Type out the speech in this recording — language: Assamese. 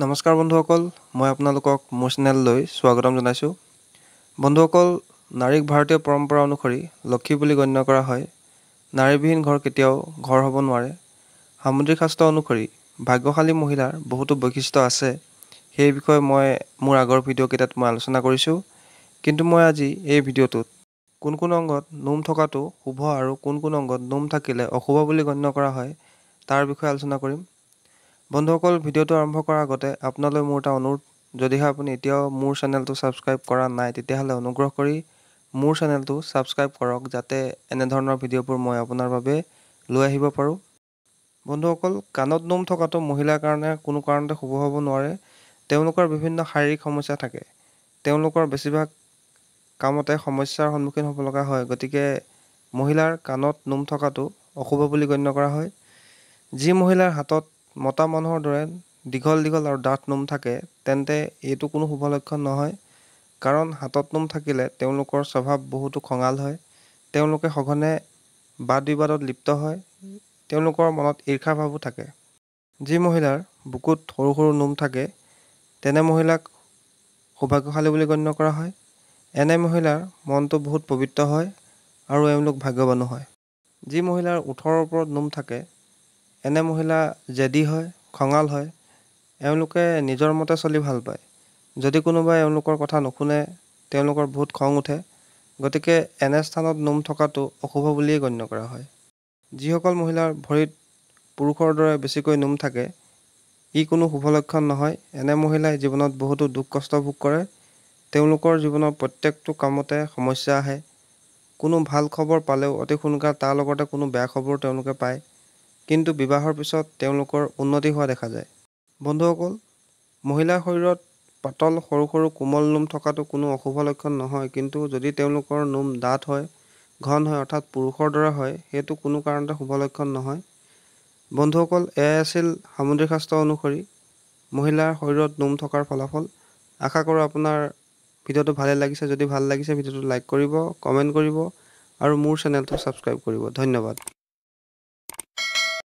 নমস্কাৰ বন্ধুসকল মই আপোনালোকক মোৰ চেনেললৈ স্বাগতম জনাইছোঁ বন্ধুসকল নাৰীক ভাৰতীয় পৰম্পৰা অনুসৰি লক্ষী বুলি গণ্য কৰা হয় নাৰীবিহীন ঘৰ কেতিয়াও ঘৰ হ'ব নোৱাৰে সামুদ্ৰিক শাস্ত্ৰ অনুসৰি ভাগ্যশালী মহিলাৰ বহুতো বৈশিষ্ট্য আছে সেই বিষয়ে মই মোৰ আগৰ ভিডিঅ'কেইটাত মই আলোচনা কৰিছোঁ কিন্তু মই আজি এই ভিডিঅ'টোত কোন কোন অংগত নোম থকাটো শুভ আৰু কোন কোন অংগত নোম থাকিলে অশুভ বুলি গণ্য কৰা হয় তাৰ বিষয়ে আলোচনা কৰিম বন্ধুসকল ভিডিঅ'টো আৰম্ভ কৰাৰ আগতে আপোনালৈ মোৰ এটা অনুৰোধ যদিহে আপুনি এতিয়াও মোৰ চেনেলটো ছাবস্ক্ৰাইব কৰা নাই তেতিয়াহ'লে অনুগ্ৰহ কৰি মোৰ চেনেলটো ছাবস্ক্ৰাইব কৰক যাতে এনেধৰণৰ ভিডিঅ'বোৰ মই আপোনাৰ বাবে লৈ আহিব পাৰোঁ বন্ধুসকল কাণত নোম থকাটো মহিলাৰ কাৰণে কোনো কাৰণতে শুভ হ'ব নোৱাৰে তেওঁলোকৰ বিভিন্ন শাৰীৰিক সমস্যা থাকে তেওঁলোকৰ বেছিভাগ কামতে সমস্যাৰ সন্মুখীন হ'ব লগা হয় গতিকে মহিলাৰ কাণত নোম থকাটো অশুভ বুলি গণ্য কৰা হয় যি মহিলাৰ হাতত মতা মানুহৰ দৰে দীঘল দীঘল আৰু ডাঠ নোম থাকে তেন্তে এইটো কোনো শুভ লক্ষণ নহয় কাৰণ হাতত নোম থাকিলে তেওঁলোকৰ স্বভাৱ বহুতো খঙাল হয় তেওঁলোকে সঘনে বাদ বিবাদত লিপ্ত হয় তেওঁলোকৰ মনত ঈৰ্ষাভাৱো থাকে যি মহিলাৰ বুকুত সৰু সৰু নোম থাকে তেনে মহিলাক সৌভাগ্যশালী বুলি গণ্য কৰা হয় এনে মহিলাৰ মনটো বহুত পবিত্ৰ হয় আৰু এওঁলোক ভাগ্যৱানো হয় যি মহিলাৰ ওঠৰৰ ওপৰত নোম থাকে এনে মহিলা জেদি হয় খঙাল হয় এওঁলোকে নিজৰ মতে চলি ভাল পায় যদি কোনোবাই এওঁলোকৰ কথা নুশুনে তেওঁলোকৰ বহুত খং উঠে গতিকে এনে স্থানত নোম থকাটো অশুভ বুলিয়েই গণ্য কৰা হয় যিসকল মহিলাৰ ভৰিত পুৰুষৰ দৰে বেছিকৈ নোম থাকে ই কোনো শুভ লক্ষণ নহয় এনে মহিলাই জীৱনত বহুতো দুখ কষ্ট ভোগ কৰে তেওঁলোকৰ জীৱনৰ প্ৰত্যেকটো কামতে সমস্যা আহে কোনো ভাল খবৰ পালেও অতি সোনকালে তাৰ লগতে কোনো বেয়া খবৰ তেওঁলোকে পায় কিন্তু বিবাহৰ পিছত তেওঁলোকৰ উন্নতি হোৱা দেখা যায় বন্ধুসকল মহিলাৰ শৰীৰত পাতল সৰু সৰু কোমল নোম থকাটো কোনো অশুভ লক্ষণ নহয় কিন্তু যদি তেওঁলোকৰ নোম ডাঠ হয় ঘন হয় অৰ্থাৎ পুৰুষৰ দৰে হয় সেইটো কোনো কাৰণতে শুভ লক্ষণ নহয় বন্ধুসকল এয়াই আছিল সামুদ্ৰিক শাস্ত্ৰ অনুসৰি মহিলাৰ শৰীৰত নোম থকাৰ ফলাফল আশা কৰোঁ আপোনাৰ ভিডিঅ'টো ভালে লাগিছে যদি ভাল লাগিছে ভিডিঅ'টো লাইক কৰিব কমেণ্ট কৰিব আৰু মোৰ চেনেলটো ছাবস্ক্ৰাইব কৰিব ধন্যবাদ